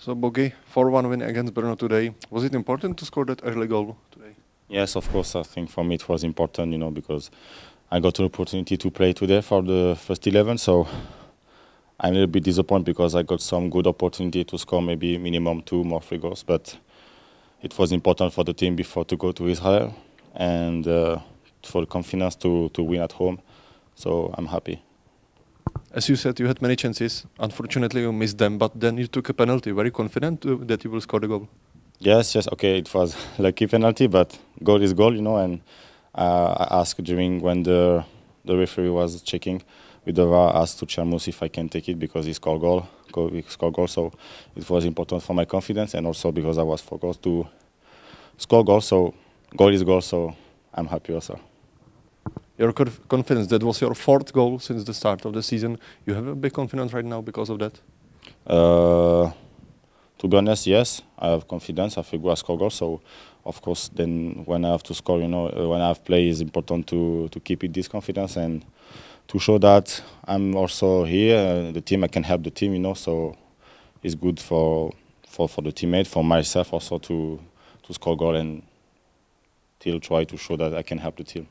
So Bogey, 4-1 win against Brno today. Was it important to score that early goal today? Yes, of course. I think for me it was important, you know, because I got an opportunity to play today for the first 11. So I'm a little bit disappointed because I got some good opportunity to score maybe minimum two more free goals. But it was important for the team before to go to Israel and uh, for confidence to, to win at home. So I'm happy as you said, you had many chances. Unfortunately, you missed them, but then you took a penalty. Very confident uh, that you will score the goal? Yes, yes. Okay, it was lucky penalty, but goal is goal, you know. And uh, I asked during when the the referee was checking with the VAR, asked to Charmus if I can take it because he scored goal, he scored goal. So it was important for my confidence and also because I was focused to score goal. So goal is goal. So I'm happy also your confidence. That was your fourth goal since the start of the season. You have a big confidence right now because of that? Uh, to be honest, yes. I have confidence. I think I score goals. So, of course, then when I have to score, you know, uh, when I have play, it's important to, to keep it this confidence and to show that I'm also here, uh, the team, I can help the team, you know, so it's good for, for, for the teammate, for myself also to, to score goal and still try to show that I can help the team.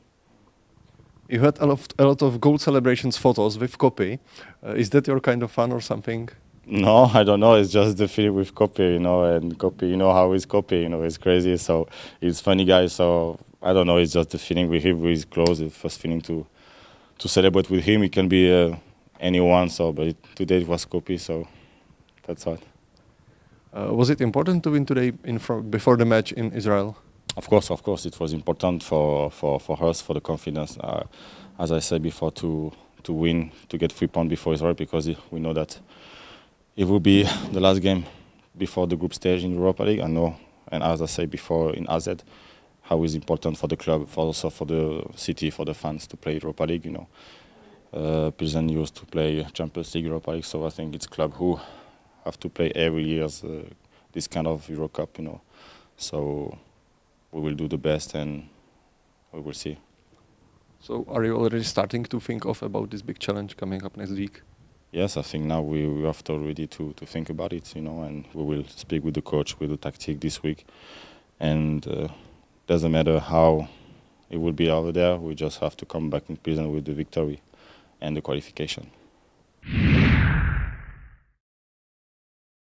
You had a lot, of, a lot of gold celebrations photos with Copy. Uh, is that your kind of fun or something? No, I don't know. It's just the feeling with Copy, you know, and Copy, you know how is Copy, you know, it's crazy. So it's funny guy. So I don't know. It's just the feeling with him. with are close. The first feeling to to celebrate with him. It can be uh, anyone. So, but it, today it was Copy. So that's all. Uh, was it important to win today in before the match in Israel? of course, of course, it was important for, for, for us, for the confidence, uh, as I said before, to, to win, to get three points before Israel, because we know that it will be the last game before the group stage in Europa League. I know, and as I said before in AZ, how it's important for the club, for also for the city, for the fans to play Europa League, you know. Uh, Pilsen used to play Champions League, Europa League, so I think it's club who have to play every year uh, this kind of Euro Cup, you know. So we will do the best and we will see. So are you already starting to think of about this big challenge coming up next week? Yes, I think now we, we have to already to, to think about it, you know, and we will speak with the coach with the tactic this week. And uh, doesn't matter how it will be over there, we just have to come back in prison with the victory and the qualification.